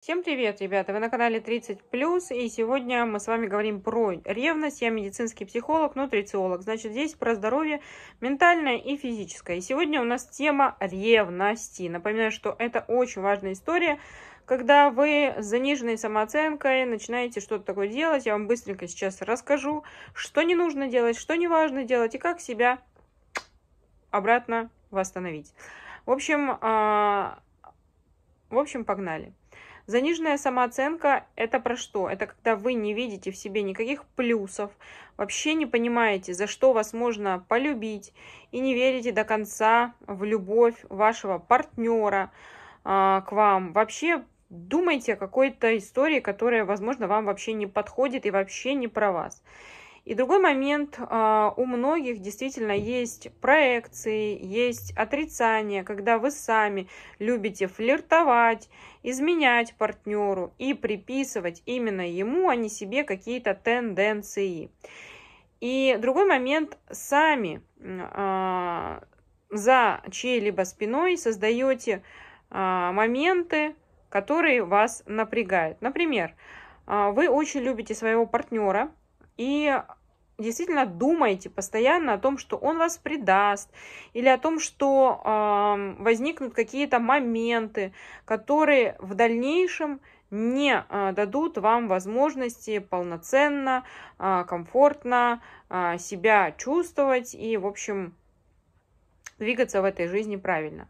Всем привет, ребята! Вы на канале 30+, и сегодня мы с вами говорим про ревность. Я медицинский психолог, нутрициолог. Значит, здесь про здоровье ментальное и физическое. И сегодня у нас тема ревности. Напоминаю, что это очень важная история, когда вы с заниженной самооценкой начинаете что-то такое делать. Я вам быстренько сейчас расскажу, что не нужно делать, что не важно делать, и как себя обратно восстановить. В общем, а, в общем, погнали. Заниженная самооценка – это про что? Это когда вы не видите в себе никаких плюсов, вообще не понимаете, за что вас можно полюбить, и не верите до конца в любовь вашего партнера а, к вам. Вообще думайте о какой-то истории, которая, возможно, вам вообще не подходит и вообще не про вас. И другой момент, а, у многих действительно есть проекции, есть отрицание, когда вы сами любите флиртовать, изменять партнеру и приписывать именно ему, а не себе какие-то тенденции. И другой момент, сами а, за чьей-либо спиной создаете а, моменты, которые вас напрягают. Например, вы очень любите своего партнера, и действительно думайте постоянно о том, что он вас предаст, или о том, что э, возникнут какие-то моменты, которые в дальнейшем не э, дадут вам возможности полноценно, э, комфортно э, себя чувствовать и, в общем, двигаться в этой жизни правильно.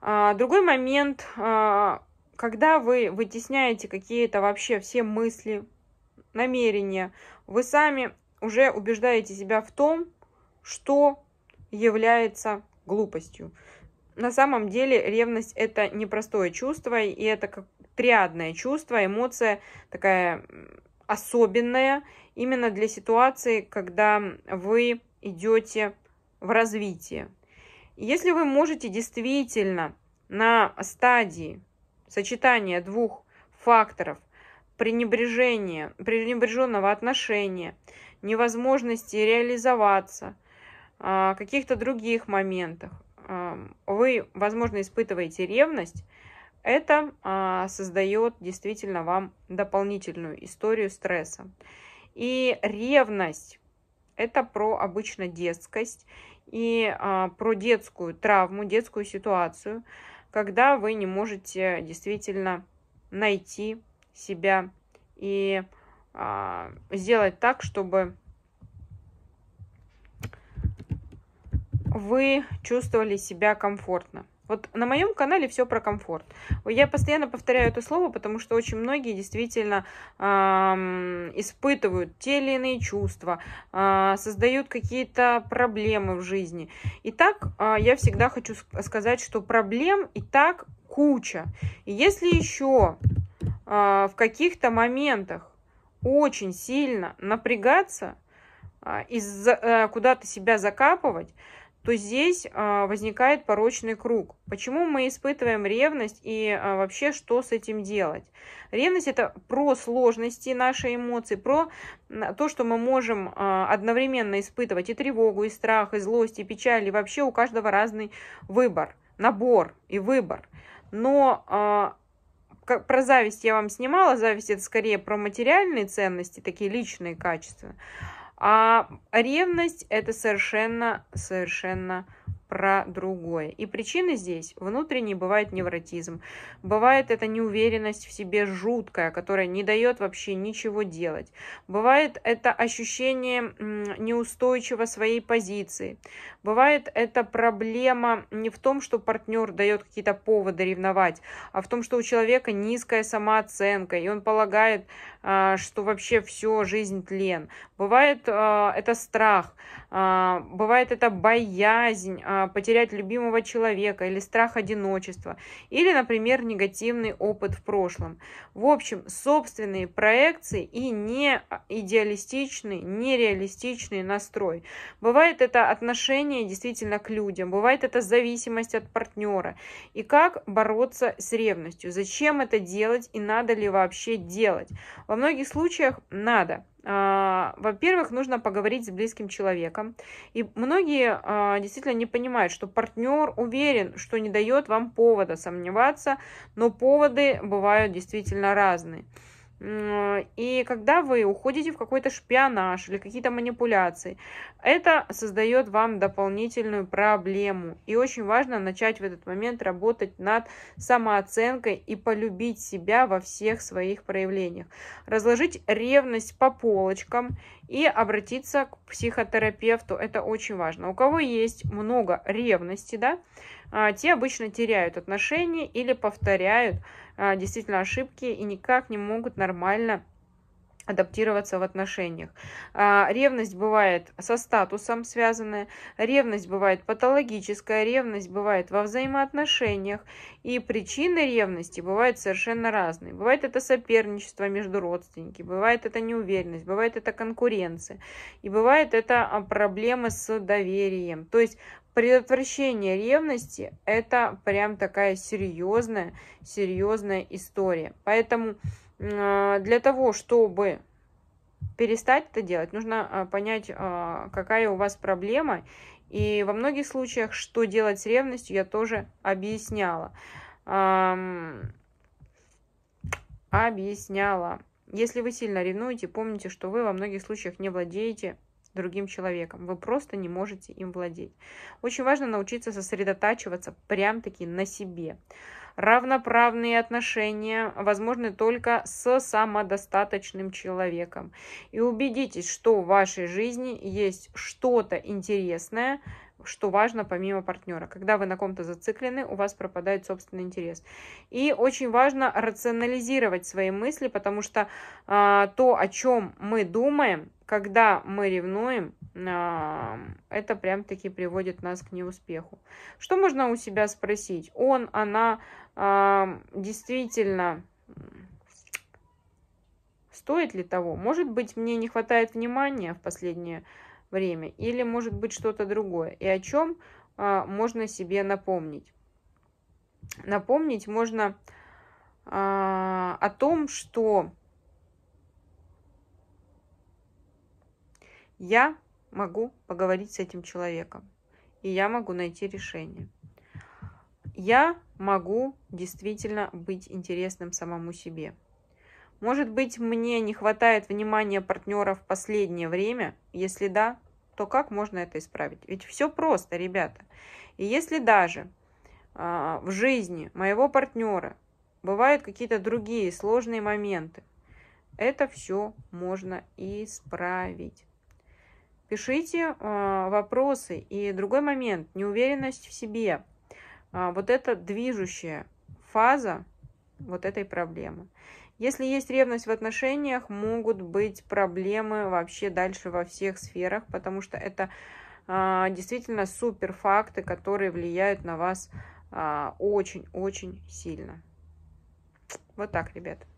Э, другой момент, э, когда вы вытесняете какие-то вообще все мысли, намерения. Вы сами уже убеждаете себя в том, что является глупостью. На самом деле ревность это непростое чувство, и это как триадное чувство, эмоция такая особенная именно для ситуации, когда вы идете в развитие. Если вы можете действительно на стадии сочетания двух факторов пренебрежение, пренебреженного отношения, невозможности реализоваться, а, каких-то других моментах а, вы, возможно, испытываете ревность, это а, создает действительно вам дополнительную историю стресса. И ревность – это про обычно детскость и про детскую травму, детскую ситуацию, когда вы не можете действительно найти себя и а, сделать так, чтобы вы чувствовали себя комфортно. Вот на моем канале все про комфорт. Я постоянно повторяю это слово, потому что очень многие действительно эм, испытывают те или иные чувства, э, создают какие-то проблемы в жизни. И так э, я всегда хочу сказать, что проблем и так куча. И если еще а, в каких-то моментах очень сильно напрягаться а, и э, куда-то себя закапывать, то здесь а, возникает порочный круг. Почему мы испытываем ревность и вообще что с этим делать? Ревность это про сложности нашей эмоции, про то, что мы можем одновременно испытывать и тревогу, и страх, и злость, и печаль, и вообще у каждого разный выбор, набор и выбор. Но про зависть я вам снимала, зависть это скорее про материальные ценности, такие личные качества, а ревность это совершенно, совершенно про другое. И причины здесь внутренние. бывает невротизм. Бывает это неуверенность в себе жуткая, которая не дает вообще ничего делать. Бывает это ощущение неустойчиво своей позиции. Бывает это проблема не в том, что партнер дает какие-то поводы ревновать, а в том, что у человека низкая самооценка, и он полагает, а, что вообще все, жизнь тлен. Бывает а, это страх, а, бывает это боязнь потерять любимого человека или страх одиночества, или, например, негативный опыт в прошлом. В общем, собственные проекции и не идеалистичный, нереалистичный настрой. Бывает это отношение действительно к людям, бывает это зависимость от партнера. И как бороться с ревностью? Зачем это делать и надо ли вообще делать? Во многих случаях надо. А, во-первых, нужно поговорить с близким человеком. И многие а, действительно не понимают, что партнер уверен, что не дает вам повода сомневаться, но поводы бывают действительно разные. И когда вы уходите в какой-то шпионаж или какие-то манипуляции, это создает вам дополнительную проблему. И очень важно начать в этот момент работать над самооценкой и полюбить себя во всех своих проявлениях. Разложить ревность по полочкам и обратиться к психотерапевту. Это очень важно. У кого есть много ревности, да, а, те обычно теряют отношения или повторяют а, действительно ошибки и никак не могут нормально адаптироваться в отношениях. А, ревность бывает со статусом связанная, ревность бывает патологическая, ревность бывает во взаимоотношениях, и причины ревности бывают совершенно разные. Бывает это соперничество между родственниками, бывает это неуверенность, бывает это конкуренция, и бывает это а, проблемы с доверием. То есть предотвращение ревности – это прям такая серьезная, серьезная история. Поэтому а, для того, чтобы перестать это делать, нужно а, понять, а, какая у вас проблема. И во многих случаях, что делать с ревностью, я тоже объясняла. Объясняла. Если вы сильно ревнуете, помните, что вы во многих случаях не владеете другим человеком. Вы просто не можете им владеть. Очень важно научиться сосредотачиваться прям-таки на себе. Равноправные отношения возможны только с самодостаточным человеком. И убедитесь, что в вашей жизни есть что-то интересное, что важно помимо партнера. Когда вы на ком-то зациклены, у вас пропадает собственный интерес. И очень важно рационализировать свои мысли, потому что э, то, о чем мы думаем, когда мы ревнуем, а, это прям-таки приводит нас к неуспеху. Что можно у себя спросить? Он, она а, действительно стоит ли того? Может быть, мне не хватает внимания в последнее время, или может быть что-то другое, и о чем а, можно себе напомнить. Напомнить можно о том, что Я могу поговорить с этим человеком, и я могу найти решение. Я могу действительно быть интересным самому себе. Может быть, мне не хватает внимания партнера в последнее время? Если да, то как можно это исправить? Ведь все просто, ребята. И если даже э, в жизни моего партнера бывают какие-то другие сложные моменты, это все можно исправить. Пишите э, вопросы. И другой момент, неуверенность в себе. Э, вот это движущая фаза вот этой проблемы. Если есть ревность в отношениях, могут быть проблемы вообще дальше во всех сферах, потому что это э, действительно супер факты, которые влияют на вас очень-очень э, сильно. Вот так, ребята